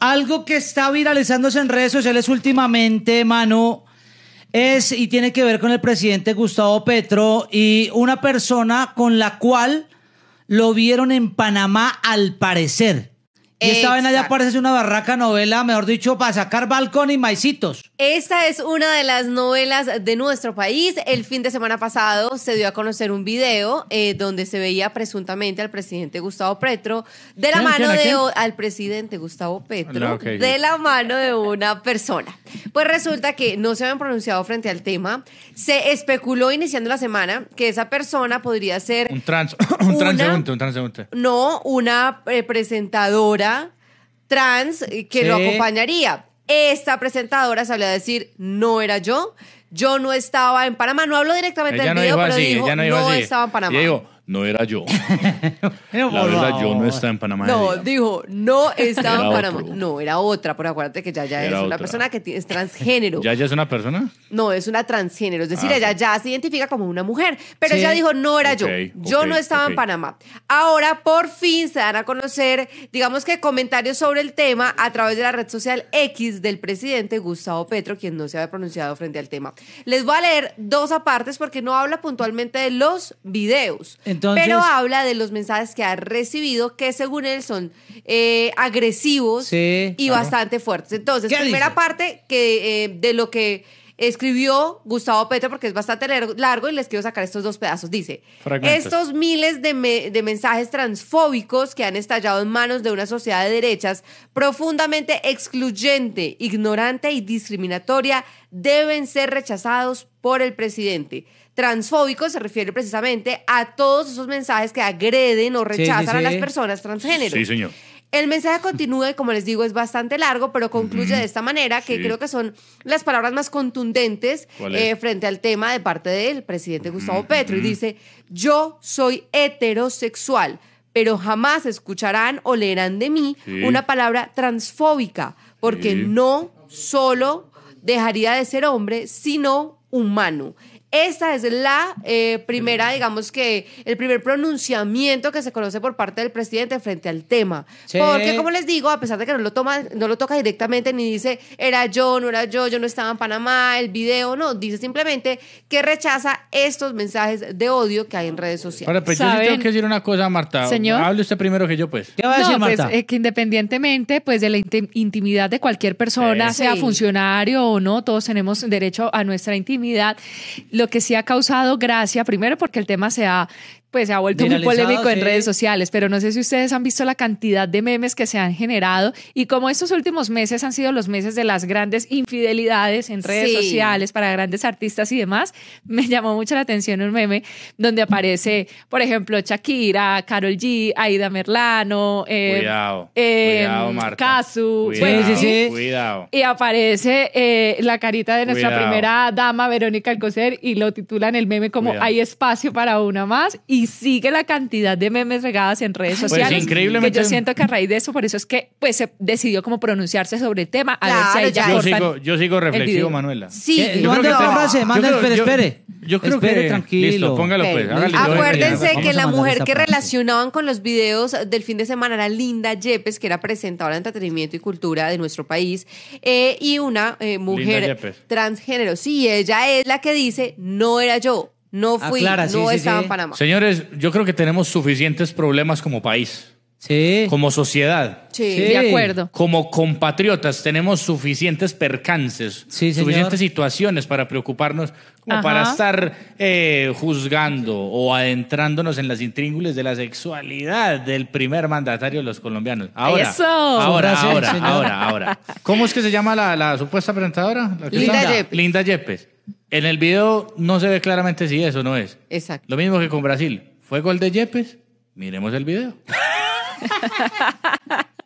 Algo que está viralizándose en redes sociales últimamente, Manu, es y tiene que ver con el presidente Gustavo Petro y una persona con la cual lo vieron en Panamá al parecer. Y esta vaina ya parece una barraca novela, mejor dicho, para sacar balcón y maicitos. Esta es una de las novelas de nuestro país. El fin de semana pasado se dio a conocer un video eh, donde se veía presuntamente al presidente Gustavo Petro de la mano de al presidente Gustavo Petro ah, de la mano de una persona. Pues resulta que no se habían pronunciado frente al tema. Se especuló iniciando la semana que esa persona podría ser un trans, un un No, una eh, presentadora trans que lo acompañaría. Esta presentadora salió a decir, no era yo, yo no estaba en Panamá, no hablo directamente del video, pero dijo, no, estaba en Panamá no era yo. la verdad, yo no estaba en Panamá. No, dijo, no estaba en Panamá. No, era otra, Por acuérdate que ya ya es una persona que es transgénero. Ya ya es una persona? No, es una transgénero. Es decir, ah, ella ya se identifica como una mujer. Pero ella dijo, no era yo. Yo no estaba en Panamá. Ahora, por fin, se dan a conocer, digamos que comentarios sobre el tema a través de la red social X del presidente Gustavo Petro, quien no se había pronunciado frente al tema. Les voy a leer dos apartes porque no habla puntualmente de los videos. Entonces, pero habla de los mensajes que ha recibido, que según él son eh, agresivos y bastante fuertes. Entonces, primera parte que, eh, de lo que escribió Gustavo Petro, porque es bastante largo y les quiero sacar estos dos pedazos. Dice, estos miles de, mensajes transfóbicos que han estallado en manos de una sociedad de derechas profundamente excluyente, ignorante y discriminatoria deben ser rechazados por el presidente. Transfóbico se refiere precisamente a todos esos mensajes que agreden o rechazan a las personas transgénero. Sí, señor. El mensaje continúa y como les digo es bastante largo, pero concluye de esta manera que creo que son las palabras más contundentes eh, frente al tema de parte del presidente Gustavo Petro. Y dice, yo soy heterosexual, pero jamás escucharán o leerán de mí una palabra transfóbica, porque no solo dejaría de ser hombre, sino humano. Esta es la eh, primera, digamos que el primer pronunciamiento que se conoce por parte del presidente frente al tema. Porque, como les digo, a pesar de que no lo, toma, no lo toca directamente ni dice era yo, no era yo, yo no estaba en Panamá, el video, no, dice simplemente que rechaza estos mensajes de odio que hay en redes sociales. Pero, pero pues, yo tengo que decir una cosa, Marta. Señor. Hable usted primero que yo, pues. ¿Qué va a decir, pues, que independientemente pues, de la intimidad de cualquier persona, sea funcionario o no, todos tenemos derecho a nuestra intimidad lo que sí ha causado gracia, primero porque el tema se ha pues se ha vuelto muy polémico en redes sociales, pero no sé si ustedes han visto la cantidad de memes que se han generado y como estos últimos meses han sido los meses de las grandes infidelidades en redes sociales para grandes artistas y demás, me llamó mucho la atención un meme donde aparece, por ejemplo, Shakira, Carol G, Aida Merlano, eh, cuidado, eh, Casu, y aparece eh, la carita de nuestra primera dama, Verónica Alcocer, y lo titulan el meme como Hay espacio para una más. Y y sigue la cantidad de memes regadas en redes sociales. Pues, que yo siento que a raíz de eso, por eso es que pues se decidió como pronunciarse sobre el tema. A yo sigo, reflexivo, Manuela. Sí, manda la espere, espere. Yo creo que tranquilo. Listo, póngalo pues. Acuérdense pues, que la mujer que relacionaban con los videos del fin de semana era Linda Yepes, que era presentadora de entretenimiento y cultura de nuestro país, eh, y una eh, mujer transgénero. Sí, ella es la que dice, no era yo, no ah, fui, no estaba en Panamá. Señores, yo creo que tenemos suficientes problemas como país. Como sociedad. de acuerdo. Como compatriotas tenemos suficientes percances, suficientes situaciones para preocuparnos, o para estar eh, juzgando o adentrándonos en las intríngulas de la sexualidad del primer mandatario de los colombianos. Ahora, ahora, ahora, ahora, ¿Cómo es que se llama la, supuesta presentadora? Linda Linda Yepes. En el video no se ve claramente si eso no es. Exacto. Lo mismo que con Brasil. Fue gol de Yepes. Miremos el video.